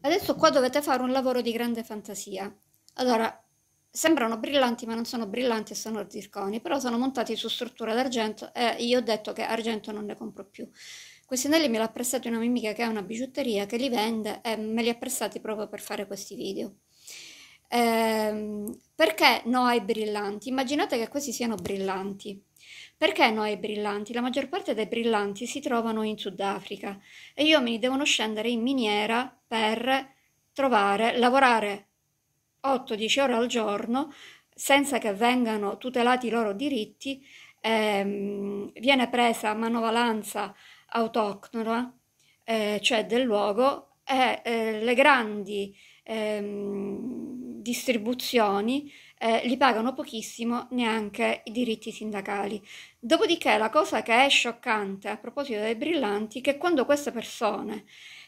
Adesso qua dovete fare un lavoro di grande fantasia. Allora, sembrano brillanti ma non sono brillanti e sono zirconi, però sono montati su struttura d'argento e io ho detto che argento non ne compro più. Questi anelli me li ha prestati una mimica che ha una bigiotteria che li vende e me li ha prestati proprio per fare questi video. Ehm, perché no ai brillanti? Immaginate che questi siano brillanti. Perché no ai brillanti? La maggior parte dei brillanti si trovano in Sudafrica e gli uomini devono scendere in miniera per trovare, lavorare 8-10 ore al giorno senza che vengano tutelati i loro diritti, ehm, viene presa manovalanza autoctona, eh, cioè del luogo, e eh, le grandi ehm, distribuzioni eh, li pagano pochissimo neanche i diritti sindacali. Dopodiché la cosa che è scioccante a proposito dei brillanti è che quando queste persone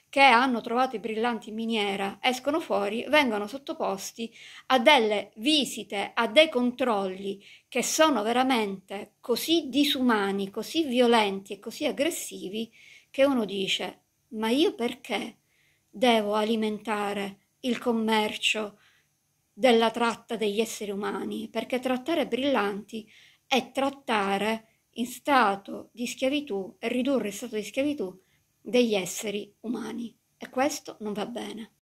che hanno trovato i brillanti in miniera escono fuori, vengono sottoposti a delle visite, a dei controlli che sono veramente così disumani, così violenti e così aggressivi che uno dice ma io perché devo alimentare il commercio, della tratta degli esseri umani, perché trattare brillanti è trattare in stato di schiavitù e ridurre in stato di schiavitù degli esseri umani e questo non va bene.